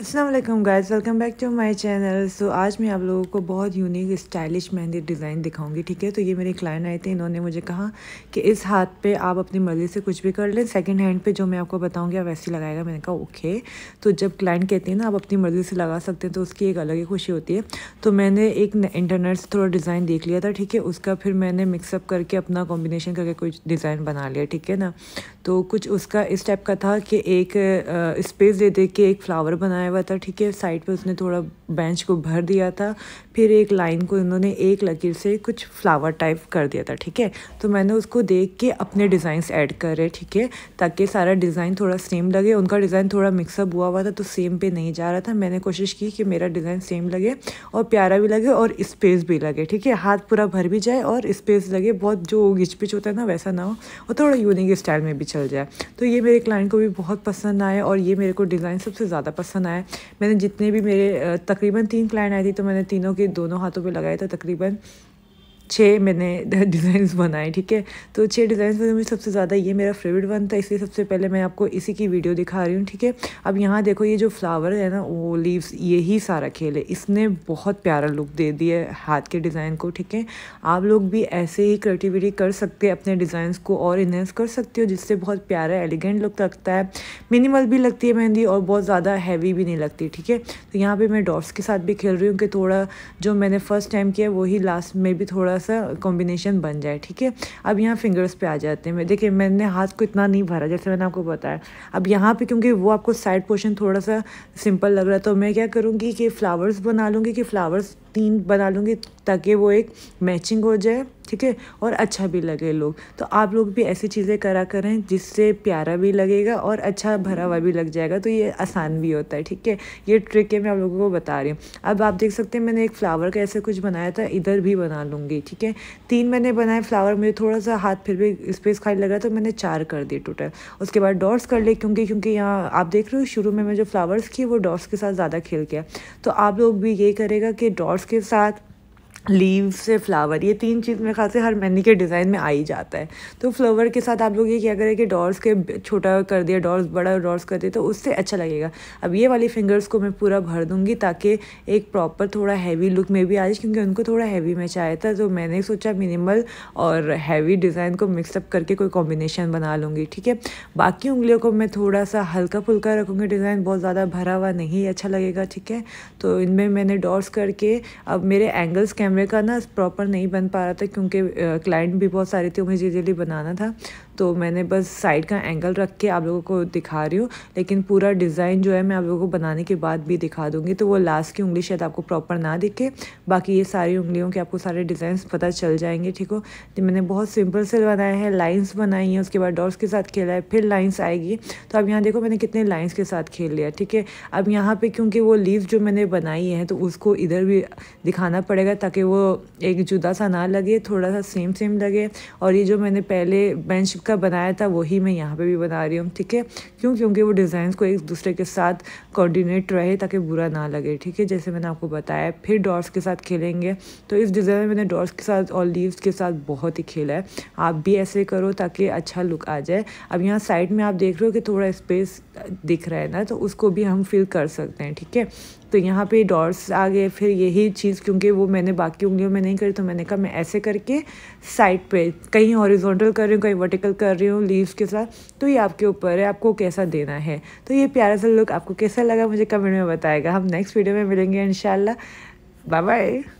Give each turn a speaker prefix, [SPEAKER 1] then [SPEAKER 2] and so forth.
[SPEAKER 1] Aslam guys welcome back to my channel so आज मैं आप लोगों को बहुत यूनिक स्टाइलिश मेहंदी डिज़ाइन दिखाऊंगी ठीक है तो ये मेरे क्लाइंट आए थे इन्होंने मुझे कहा कि इस हाथ पे आप अपनी मर्ज़ी से कुछ भी कर लें सेकेंड हैंड पे जो मैं आपको बताऊंगी आप वैसे लगाएगा मैंने कहा ओके तो जब क्लाइंट कहते हैं ना आप अपनी मर्ज़ी से लगा सकते हैं तो उसकी एक अलग ही खुशी होती है तो मैंने एक इंटरनेट से थोड़ा डिज़ाइन देख लिया था ठीक है उसका फिर मैंने मिक्सअप करके अपना कॉम्बिनेशन करके कुछ डिज़ाइन बना लिया ठीक है ना तो कुछ उसका इस टाइप का था कि एक स्पेस दे दे के एक फ्लावर बनाया बनाया हुआ था ठीक है साइड पे उसने थोड़ा बेंच को भर दिया था फिर एक लाइन को इन्होंने एक लकीर से कुछ फ्लावर टाइप कर दिया था ठीक है तो मैंने उसको देख के अपने डिज़ाइंस ऐड करे ठीक है ताकि सारा डिज़ाइन थोड़ा सेम लगे उनका डिज़ाइन थोड़ा मिक्सअप हुआ हुआ था तो सेम पे नहीं जा रहा था मैंने कोशिश की कि मेरा डिज़ाइन सेम लगे और प्यारा भी लगे और स्पेस भी लगे ठीक है हाथ पूरा भर भी जाए और स्पेस लगे बहुत जो घिचपिच होता है ना वैसा ना हो और थोड़ा यूनिक स्टाइल में भी चल जाए तो ये मेरे क्लाइंट को भी बहुत पसंद आए और ये मेरे को डिज़ाइन सबसे ज़्यादा पसंद आया है मैंने जितने भी मेरे तकरीबन तीन क्लाइंट आई थी तो मैंने तीनों के दोनों हाथों पर लगाए थे तकरीबन छः मैंने डिज़ाइंस बनाए ठीक है तो छः डिज़ाइंस में सबसे ज़्यादा ये मेरा फेवरेट वन था इसलिए सबसे पहले मैं आपको इसी की वीडियो दिखा रही हूँ ठीक है अब यहाँ देखो ये जो फ्लावर है ना वो लीव्स यही सारा खेल है इसने बहुत प्यारा लुक दे दिया है हाथ के डिज़ाइन को ठीक है आप लोग भी ऐसे ही क्रिएटिविटी कर सकते हैं अपने डिज़ाइंस को और इन्हेंस कर सकते हो जिससे बहुत प्यारा एलिगेंट लुक लगता है मिनिमल भी लगती है मेहंदी और बहुत ज़्यादा हैवी भी नहीं लगती ठीक है तो यहाँ पर मैं डॉट्स के साथ भी खेल रही हूँ कि थोड़ा जो मैंने फ़र्स्ट टाइम किया वही लास्ट में भी थोड़ा थोड़ा सा कॉम्बिनेशन बन जाए ठीक है अब यहाँ फिंगर्स पे आ जाते हैं देखिए मैंने हाथ को इतना नहीं भरा जैसे मैंने आपको बताया अब यहाँ पे क्योंकि वो आपको साइड पोर्शन थोड़ा सा सिंपल लग रहा है तो मैं क्या करूँगी कि फ़्लावर्स बना लूँगी कि फ़्लावर्स तीन बना लूँगी ताकि वो एक मैचिंग हो जाए ठीक है और अच्छा भी लगे लोग तो आप लोग भी ऐसी चीज़ें करा करें जिससे प्यारा भी लगेगा और अच्छा भरा हुआ भी लग जाएगा तो ये आसान भी होता है ठीक है ये ट्रिक है मैं आप लोगों को बता रही हूँ अब आप देख सकते हैं मैंने एक फ्लावर का ऐसे कुछ बनाया था इधर भी बना लूँगी ठीक है तीन मैंने बनाए फ्लावर मुझे थोड़ा सा हाथ फिर भी स्पेस खाली लगा तो मैंने चार कर दिए टोटल उसके बाद डॉट्स कर लिए क्योंकि क्योंकि यहाँ आप देख रहे हो शुरू में मैं जो फ्लावर्स किए वो डॉट्स के साथ ज़्यादा खेल गया तो आप लोग भी ये करेगा कि डॉट्स के साथ लीव से फ्लावर ये तीन चीज़ मेरे ख्याल से हर महीने के डिज़ाइन में आ ही जाता है तो फ्लावर के साथ आप लोग ये क्या करें कि डॉल्स के छोटा कर दिया डॉर्स बड़ा डॉर्स कर दिया तो उससे अच्छा लगेगा अब ये वाली फिंगर्स को मैं पूरा भर दूँगी ताकि एक प्रॉपर थोड़ा हैवी लुक में भी आ जाए क्योंकि उनको थोड़ा हैवी में चाहिए था तो मैंने सोचा मिनिमल और हैवी डिज़ाइन को मिक्सअप करके कोई कॉम्बिनेशन बना लूँगी ठीक है बाकी उंगलियों को मैं थोड़ा सा हल्का फुल्का रखूँगी डिज़ाइन बहुत ज़्यादा भरा हुआ नहीं अच्छा लगेगा ठीक है तो इनमें मैंने डॉर्स करके अब मेरे एंगल्स कैम कैमरे का ना प्रॉपर नहीं बन पा रहा था क्योंकि क्लाइंट भी बहुत सारे थे मुझे जल्दी बनाना था तो मैंने बस साइड का एंगल रख के आप लोगों को दिखा रही हूँ लेकिन पूरा डिज़ाइन जो है मैं आप लोगों को बनाने के बाद भी दिखा दूँगी तो वो लास्ट की उंगली शायद आपको प्रॉपर ना दिखे बाकी ये सारी उंगलियों के आपको सारे डिज़ाइन पता चल जाएंगे ठीक हो तो मैंने बहुत सिंपल से बनाए हैं लाइन्स बनाई हैं उसके बाद डॉट्स के साथ खेला है फिर लाइन्स आएगी तो अब यहाँ देखो मैंने कितने लाइन्स के साथ खेल लिया ठीक है अब यहाँ पर क्योंकि वो लीव जो मैंने बनाई है तो उसको इधर भी दिखाना पड़ेगा ताकि वो एक जुदा सा ना लगे थोड़ा सा सेम सेम लगे और ये जो मैंने पहले बेंच का बनाया था वही मैं यहाँ पे भी बना रही हूँ ठीक है क्यों क्योंकि वो डिज़ाइन को एक दूसरे के साथ कोऑर्डिनेट रहे ताकि बुरा ना लगे ठीक है जैसे मैंने आपको बताया फिर डॉर्स के साथ खेलेंगे तो इस डिज़ाइन में मैंने डॉर्स के साथ और लीव्स के साथ बहुत ही खेला है आप भी ऐसे करो ताकि अच्छा लुक आ जाए अब यहाँ साइड में आप देख रहे हो कि थोड़ा स्पेस दिख रहा है ना तो उसको भी हम फिल कर सकते हैं ठीक है तो यहाँ पे डॉट्स आ गए फिर यही चीज़ क्योंकि वो मैंने बाकी उंगलियों में नहीं करी तो मैंने कहा मैं ऐसे करके साइड पे कहीं हॉरिजॉन्टल कर रही हूँ कहीं वर्टिकल कर रही हूँ लीव्स के साथ तो ये आपके ऊपर है आपको कैसा देना है तो ये प्यारा सा लुक आपको कैसा लगा मुझे कमेंट में बताएगा हम नेक्स्ट वीडियो में मिलेंगे इन बाय बाय